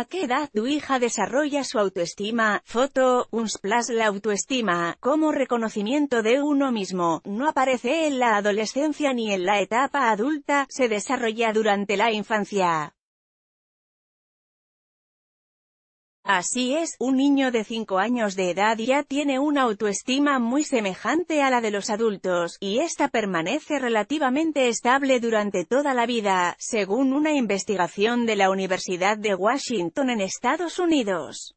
¿A qué edad tu hija desarrolla su autoestima? Foto, Unsplash La autoestima, como reconocimiento de uno mismo, no aparece en la adolescencia ni en la etapa adulta, se desarrolla durante la infancia. Así es, un niño de 5 años de edad ya tiene una autoestima muy semejante a la de los adultos, y esta permanece relativamente estable durante toda la vida, según una investigación de la Universidad de Washington en Estados Unidos.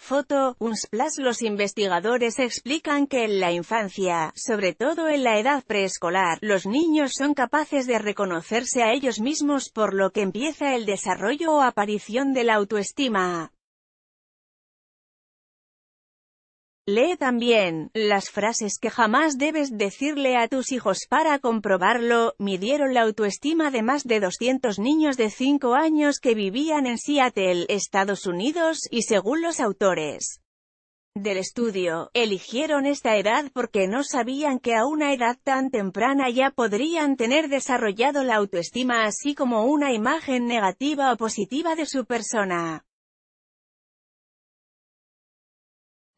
Foto, Unsplash Los investigadores explican que en la infancia, sobre todo en la edad preescolar, los niños son capaces de reconocerse a ellos mismos por lo que empieza el desarrollo o aparición de la autoestima. Lee también, las frases que jamás debes decirle a tus hijos para comprobarlo, midieron la autoestima de más de 200 niños de 5 años que vivían en Seattle, Estados Unidos, y según los autores, del estudio, eligieron esta edad porque no sabían que a una edad tan temprana ya podrían tener desarrollado la autoestima así como una imagen negativa o positiva de su persona.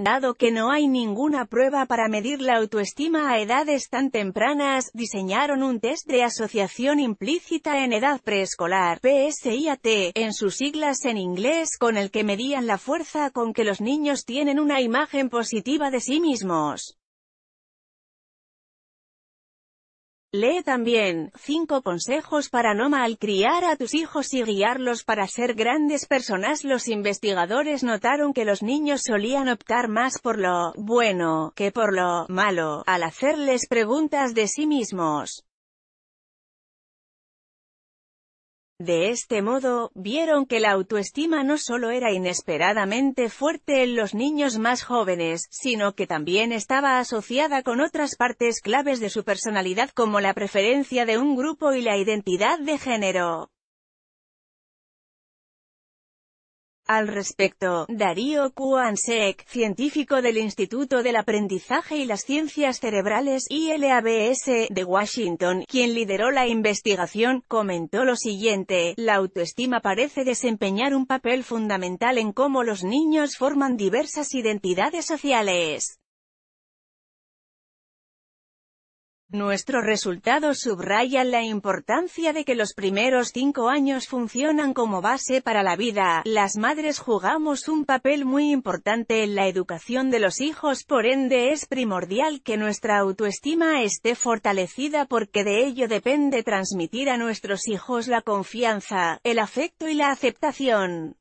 Dado que no hay ninguna prueba para medir la autoestima a edades tan tempranas, diseñaron un test de asociación implícita en edad preescolar, PSIAT, en sus siglas en inglés, con el que medían la fuerza con que los niños tienen una imagen positiva de sí mismos. Lee también, cinco consejos para no malcriar a tus hijos y guiarlos para ser grandes personas. Los investigadores notaron que los niños solían optar más por lo bueno que por lo malo, al hacerles preguntas de sí mismos. De este modo, vieron que la autoestima no solo era inesperadamente fuerte en los niños más jóvenes, sino que también estaba asociada con otras partes claves de su personalidad como la preferencia de un grupo y la identidad de género. Al respecto, Darío Kuansek, científico del Instituto del Aprendizaje y las Ciencias Cerebrales ILABS de Washington, quien lideró la investigación, comentó lo siguiente, la autoestima parece desempeñar un papel fundamental en cómo los niños forman diversas identidades sociales. Nuestros resultados subrayan la importancia de que los primeros cinco años funcionan como base para la vida. Las madres jugamos un papel muy importante en la educación de los hijos, por ende es primordial que nuestra autoestima esté fortalecida porque de ello depende transmitir a nuestros hijos la confianza, el afecto y la aceptación.